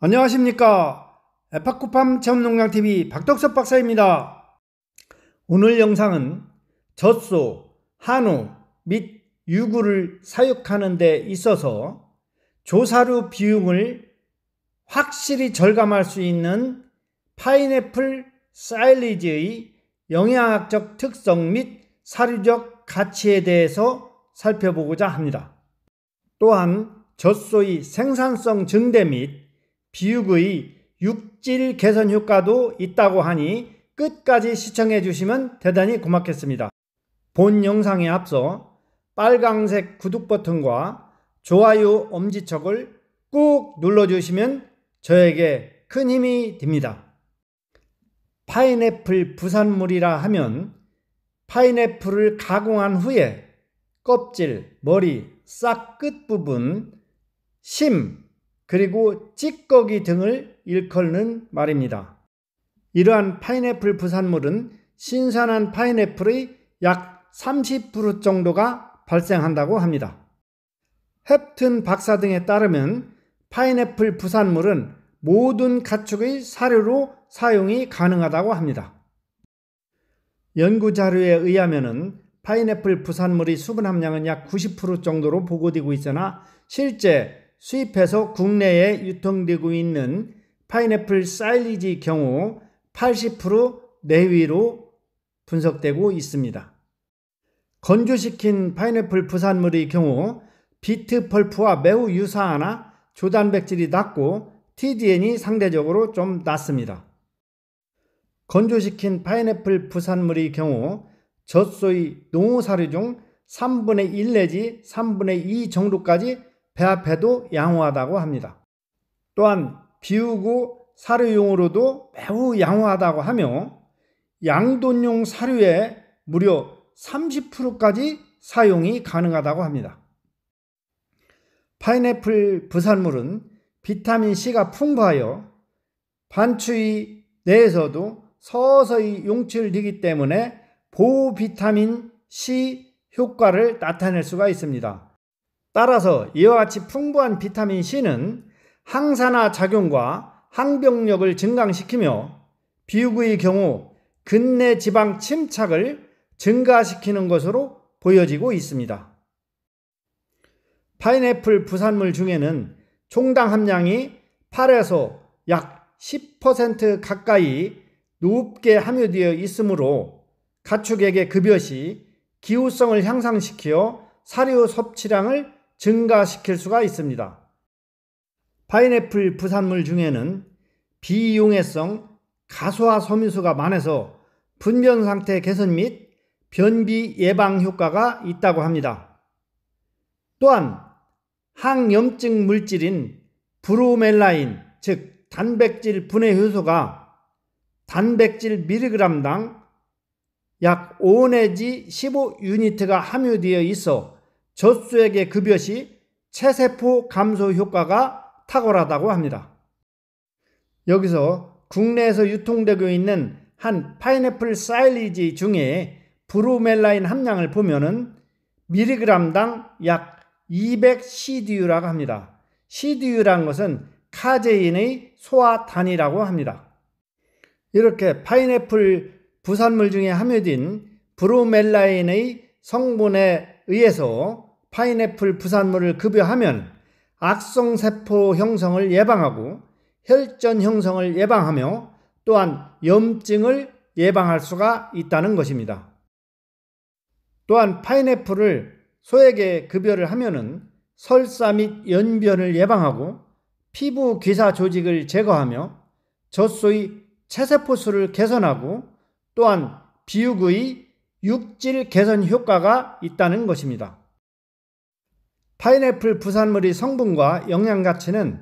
안녕하십니까 에파쿠팜 체험농장TV 박덕섭 박사입니다. 오늘 영상은 젖소, 한우 및 유구를 사육하는 데 있어서 조사류 비용을 확실히 절감할 수 있는 파인애플 사일리지의 영양학적 특성 및 사료적 가치에 대해서 살펴보고자 합니다. 또한 젖소의 생산성 증대 및 비육의 육질 개선 효과도 있다고 하니 끝까지 시청해 주시면 대단히 고맙겠습니다. 본 영상에 앞서 빨강색 구독 버튼과 좋아요 엄지척을 꾹 눌러주시면 저에게 큰 힘이 됩니다. 파인애플 부산물이라 하면 파인애플을 가공한 후에 껍질, 머리, 싹 끝 부분, 심, 그리고 찌꺼기 등을 일컫는 말입니다. 이러한 파인애플 부산물은 신선한 파인애플의 약 30% 정도가 발생한다고 합니다. 햅튼 박사 등에 따르면 파인애플 부산물은 모든 가축의 사료로 사용이 가능하다고 합니다. 연구 자료에 의하면 파인애플 부산물의 수분 함량은 약 90% 정도로 보고되고 있으나 실제 수입해서 국내에 유통되고 있는 파인애플 사일리지 경우 80% 내외로 분석되고 있습니다. 건조시킨 파인애플 부산물의 경우 비트 펄프와 매우 유사하나 조단백질이 낮고 TDN이 상대적으로 좀 낮습니다. 건조시킨 파인애플 부산물의 경우 젖소의 농후사료 중 3분의 1 내지 3분의 2 정도까지 배 앞에도 양호하다고 합니다. 또한 비우고 사료용으로도 매우 양호하다고 하며 양돈용 사료에 무려 30%까지 사용이 가능하다고 합니다. 파인애플 부산물은 비타민C가 풍부하여 반추위 내에서도 서서히 용출되기 때문에 보비타민 C 효과를 나타낼 수가 있습니다. 따라서 이와 같이 풍부한 비타민 C는 항산화 작용과 항병력을 증강시키며 비우구의 경우 근내 지방 침착을 증가시키는 것으로 보여지고 있습니다. 파인애플 부산물 중에는 총당 함량이 8에서 약 10% 가까이 높게 함유되어 있으므로 가축에게 급여시 기후성을 향상시켜 사료 섭취량을 증가시킬 수가 있습니다. 파인애플 부산물 중에는 비용해성 가소화 섬유수가 많아서 분변 상태 개선 및 변비 예방 효과가 있다고 합니다. 또한 항염증 물질인 브루멜라인즉 단백질 분해 효소가 단백질 미리그램당 약 5 내지 15 유니트가 함유되어 있어 젖소에게 급여시 체세포 감소 효과가 탁월하다고 합니다. 여기서 국내에서 유통되고 있는 한 파인애플 사일리지 중에 브루멜라인 함량을 보면은 미리그램당 약 200CDU라고 합니다. CDU란 것은 카제인의 소화 단이라고 합니다. 이렇게 파인애플 부산물 중에 함유된 브루멜라인의 성분에 의해서 파인애플 부산물을 급여하면 악성세포 형성을 예방하고 혈전 형성을 예방하며 또한 염증을 예방할 수가 있다는 것입니다. 또한 파인애플을 소에게 급여를 하면은 설사 및 연변을 예방하고 피부 기사 조직을 제거하며 젖소의 체세포 수를 개선하고 또한 비육의 육질 개선 효과가 있다는 것입니다. 파인애플 부산물의 성분과 영양 가치는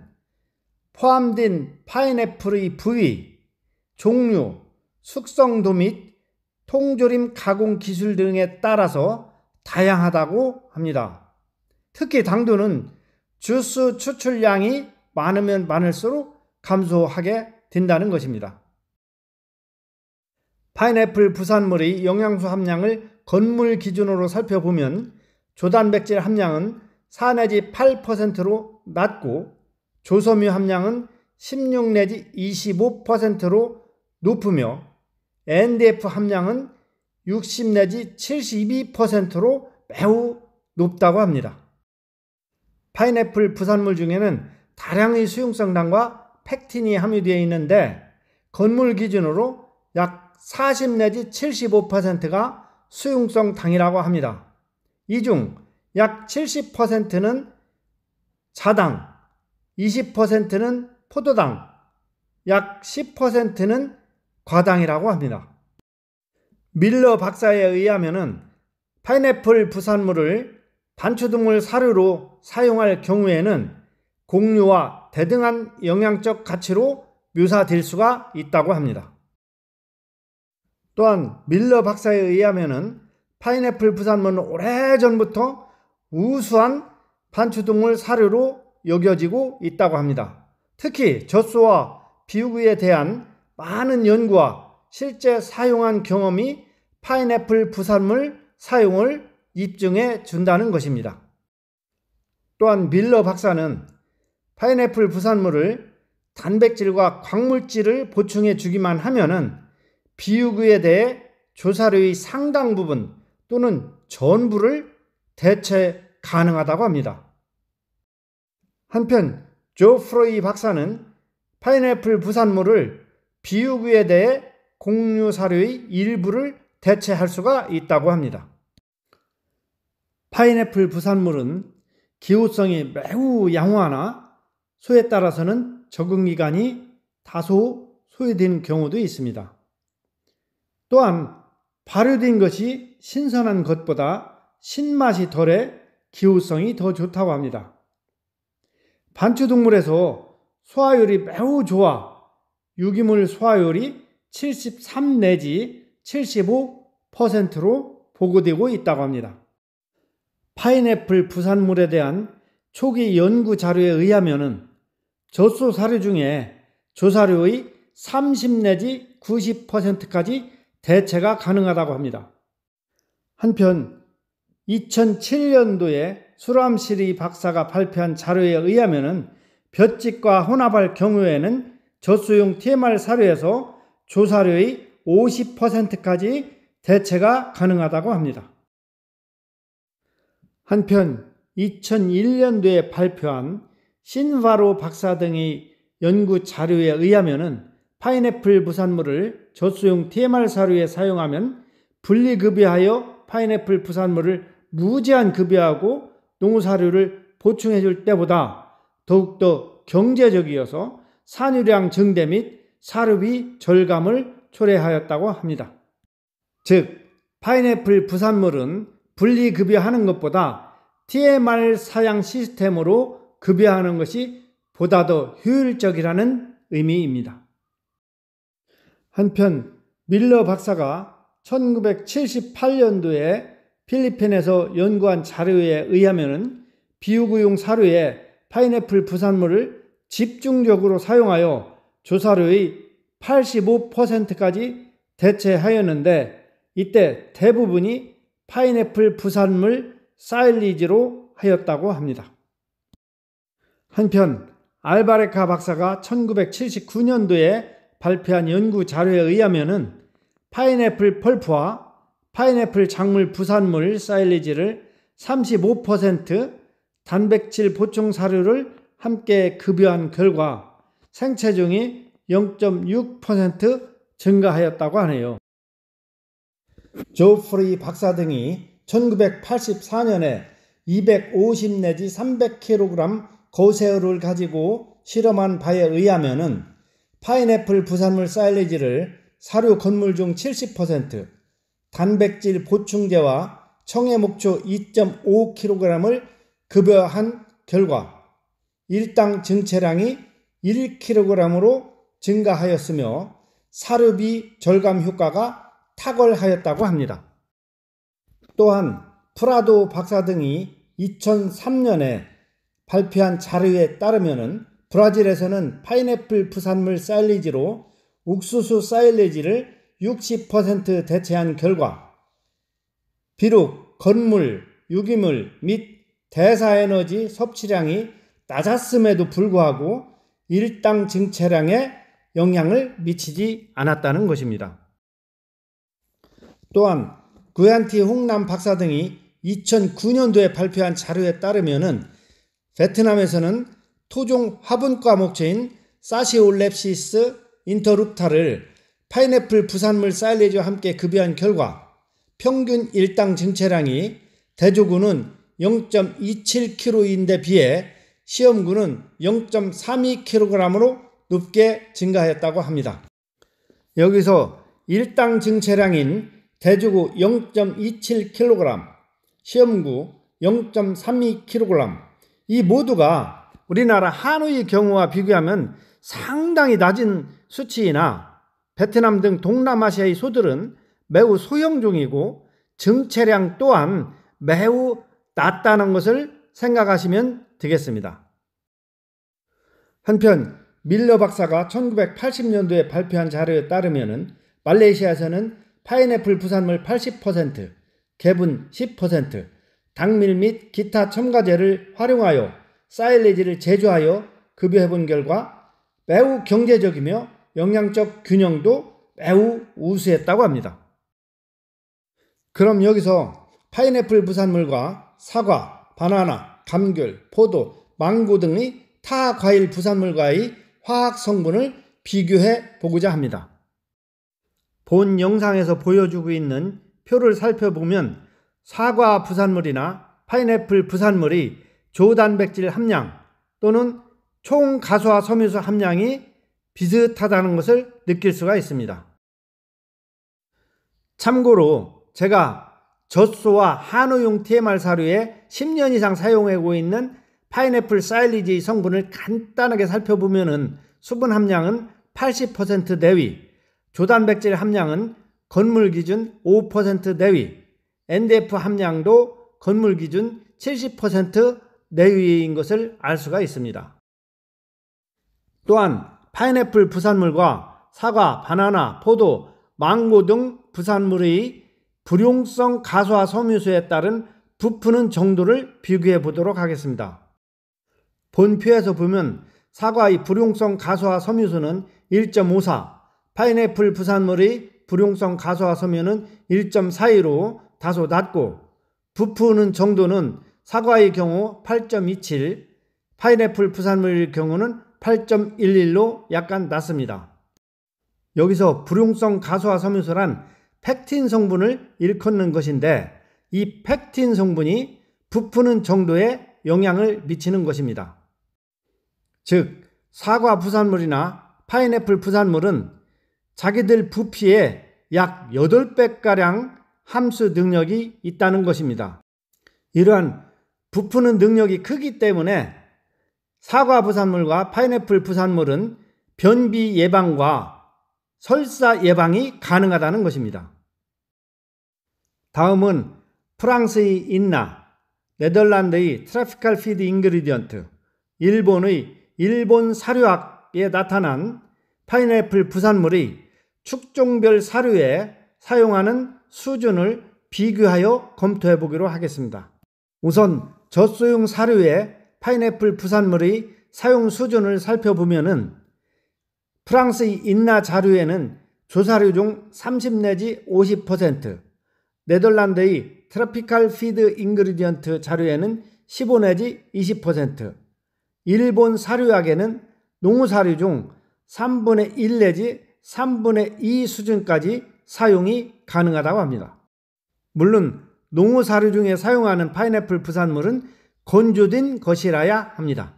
포함된 파인애플의 부위, 종류, 숙성도 및 통조림 가공 기술 등에 따라서 다양하다고 합니다. 특히 당도는 주스 추출량이 많으면 많을수록 감소하게 된다는 것입니다. 파인애플 부산물의 영양소 함량을 건물 기준으로 살펴보면 조단백질 함량은 4 내지 8%로 낮고 조섬유 함량은 16 내지 25%로 높으며 NDF 함량은 60 내지 72%로 매우 높다고 합니다. 파인애플 부산물 중에는 다량의 수용성당과 팩틴이 함유되어 있는데 건물 기준으로 약 40 내지 75%가 수용성 당이라고 합니다. 이중 약 70%는 자당, 20%는 포도당, 약 10%는 과당이라고 합니다. 밀러 박사에 의하면은 파인애플 부산물을 단추 등물 사료로 사용할 경우에는 공유와 대등한 영양적 가치로 묘사될 수가 있다고 합니다. 또한 밀러 박사에 의하면은 파인애플 부산물은 오래전부터 우수한 반추동물 사료로 여겨지고 있다고 합니다. 특히 젖소와 비우그에 대한 많은 연구와 실제 사용한 경험이 파인애플 부산물 사용을 입증해 준다는 것입니다. 또한 밀러 박사는 파인애플 부산물을 단백질과 광물질을 보충해 주기만 하면은 비우그에 대해 조사료의 상당 부분 또는 전부를 대체 가능하다고 합니다. 한편 조 프로이 박사는 파인애플 부산물을 비우기에 대해 공유 사료의 일부를 대체할 수가 있다고 합니다. 파인애플 부산물은 기호성이 매우 양호하나 소에 따라서는 적응 기간이 다소 소요된 경우도 있습니다. 또한 발효된 것이 신선한 것보다 신맛이 덜해 기후성이 더 좋다고 합니다. 반추동물에서 소화율이 매우 좋아 유기물 소화율이 73 내지 75%로 보고되고 있다고 합니다. 파인애플 부산물에 대한 초기 연구 자료에 의하면은 젖소 사료 중에 조사료의 30 내지 90%까지 대체가 가능하다고 합니다. 한편 2007년도에 수람시리 박사가 발표한 자료에 의하면은 볕짓과 혼합할 경우에는 저수용 TMR 사료에서 조사료의 50%까지 대체가 가능하다고 합니다. 한편 2001년도에 발표한 신바로 박사 등의 연구 자료에 의하면 파인애플 부산물을 저수용 TMR 사료에 사용하면 분리급여하여 파인애플 부산물을 무제한 급여하고 농사료를 보충해 줄 때보다 더욱더 경제적이어서 산유량 증대 및 사료비 절감을 초래하였다고 합니다. 즉, 파인애플 부산물은 분리급여하는 것보다 TMR 사양 시스템으로 급여하는 것이 보다 더 효율적이라는 의미입니다. 한편 밀러 박사가 1978년도에 필리핀에서 연구한 자료에 의하면 비우구용 사료에 파인애플 부산물을 집중적으로 사용하여 조사료의 85%까지 대체하였는데 이때 대부분이 파인애플 부산물 사일리지로 하였다고 합니다. 한편 알바레카 박사가 1979년도에 발표한 연구 자료에 의하면 파인애플 펄프와 파인애플 작물 부산물 사일리지를 35% 단백질 보충 사료를 함께 급여한 결과 생체중이 0.6% 증가하였다고 하네요. 조프리 박사 등이 1984년에 250 내지 300kg 고세어를 가지고 실험한 바에 의하면 파인애플 부산물 사일리지를 사료 건물 중 70%, 단백질 보충제와 청해목초 2.5kg을 급여한 결과 일당 증체량이 1kg으로 증가하였으며 사르비 절감 효과가 탁월하였다고 합니다. 또한 프라도 박사 등이 2003년에 발표한 자료에 따르면 브라질에서는 파인애플 부산물 사일리지로 옥수수 사일리지를 60% 대체한 결과 비록 건물, 유기물 및 대사에너지 섭취량이 낮았음에도 불구하고 일당 증체량에 영향을 미치지 않았다는 것입니다. 또한 구얀티 홍남 박사 등이 2009년도에 발표한 자료에 따르면 베트남에서는 토종 화분 과목체인 사시올랩시스 인터룹타를 파인애플 부산물 사일리지와 함께 급여한 결과 평균 일당 증체량이 대조군은 0.27kg인데 비해 시험군은 0.32kg으로 높게 증가했다고 합니다. 여기서 일당 증체량인 대조구 0.27kg, 시험구 0.32kg 이 모두가 우리나라 한우의 경우와 비교하면 상당히 낮은 수치이나 베트남 등 동남아시아의 소들은 매우 소형종이고 증체량 또한 매우 낮다는 것을 생각하시면 되겠습니다. 한편 밀러 박사가 1980년도에 발표한 자료에 따르면 말레이시아에서는 파인애플 부산물 80%, 개분 10%, 당밀 및 기타 첨가제를 활용하여 사일레지를 제조하여 급여해본 결과 매우 경제적이며 영양적 균형도 매우 우수했다고 합니다. 그럼 여기서 파인애플 부산물과 사과, 바나나, 감귤, 포도, 망고 등의 타 과일 부산물과의 화학 성분을 비교해 보고자 합니다. 본 영상에서 보여주고 있는 표를 살펴보면 사과 부산물이나 파인애플 부산물이 조단백질 함량 또는 총 가수화 섬유소 함량이 비슷하다는 것을 느낄 수가 있습니다. 참고로 제가 젖소와 한우용 TMR 사료에 10년 이상 사용하고 있는 파인애플 사일리지 성분을 간단하게 살펴보면 수분 함량은 80% 내위, 조단백질 함량은 건물 기준 5% 내위, NDF 함량도 건물 기준 70% 내위인 것을 알 수가 있습니다. 또한 파인애플 부산물과 사과, 바나나, 포도, 망고 등 부산물의 불용성 가소화섬유수에 따른 부푸는 정도를 비교해 보도록 하겠습니다. 본표에서 보면 사과의 불용성 가소화섬유수는 1.54, 파인애플 부산물의 불용성 가소화 섬유는 1.42로 다소 낮고 부푸는 정도는 사과의 경우 8.27, 파인애플 부산물의 경우는 8.11로 약간 낮습니다. 여기서 불용성 가소화 섬유소란 팩틴 성분을 일컫는 것인데 이 팩틴 성분이 부푸는 정도에 영향을 미치는 것입니다. 즉 사과 부산물이나 파인애플 부산물은 자기들 부피에 약 8배가량 함수 능력이 있다는 것입니다. 이러한 부푸는 능력이 크기 때문에 사과 부산물과 파인애플 부산물은 변비 예방과 설사 예방이 가능하다는 것입니다. 다음은 프랑스의 인나, 네덜란드의 트래피칼 피드 잉그리디언트 일본의 일본 사료학에 나타난 파인애플 부산물이 축종별 사료에 사용하는 수준을 비교하여 검토해 보기로 하겠습니다. 우선 젖소용 사료에 파인애플 부산물의 사용 수준을 살펴보면은 프랑스 인나 자료에는 조사료 중 30 내지 50%, 네덜란드의 트로피칼 피드 잉그리디언트 자료에는 15 내지 20%, 일본 사료약에는 농우사료 중 3분의 1 내지 3분의 2 수준까지 사용이 가능하다고 합니다. 물론 농후사료 중에 사용하는 파인애플 부산물은 건조된 것이라야 합니다.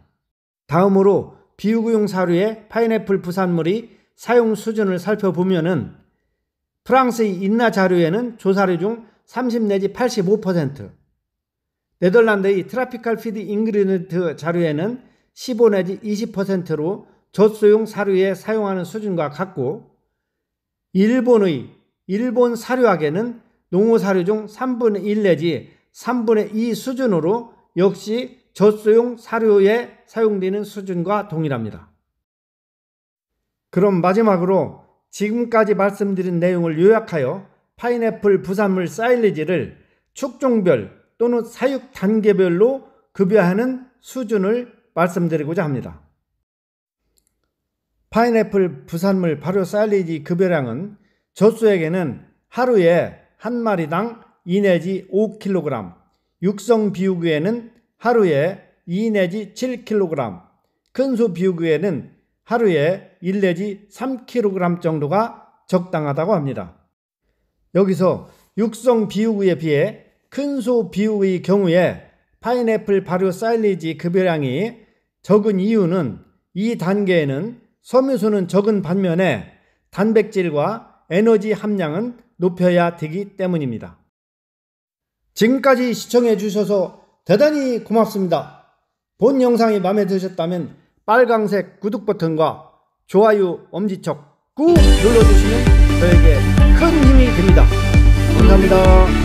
다음으로 비우구용 사료의 파인애플 부산물이 사용 수준을 살펴보면은 프랑스의 인나 자료에는 조사료 중 30 내지 85%, 네덜란드의 트라피칼 피드 잉그리니트 자료에는 15 내지 20%로 젖소용 사료에 사용하는 수준과 같고 일본의 일본 사료학에는 농어사료 중 3분의 1 내지 3분의 2 수준으로 역시 젖소용 사료에 사용되는 수준과 동일합니다. 그럼 마지막으로 지금까지 말씀드린 내용을 요약하여 파인애플 부산물 사일리지를 축종별 또는 사육 단계별로 급여하는 수준을 말씀드리고자 합니다. 파인애플 부산물 발효 사일리지 급여량은 저수에게는 하루에 한 마리당 2 내지 5kg, 육성 비우기에는 하루에 2 내지 7kg, 큰소 비우기에는 하루에 1 내지 3kg 정도가 적당하다고 합니다. 여기서 육성 비우기에 비해 큰소 비우기의 경우에 파인애플 발효 사일리지 급여량이 적은 이유는 이 단계에는 섬유소는 적은 반면에 단백질과 에너지 함량은 높여야 되기 때문입니다. 지금까지 시청해 주셔서 대단히 고맙습니다. 본 영상이 마음에 드셨다면 빨강색 구독 버튼과 좋아요 엄지척 꾹 눌러주시면 저에게 큰 힘이 됩니다. 감사합니다.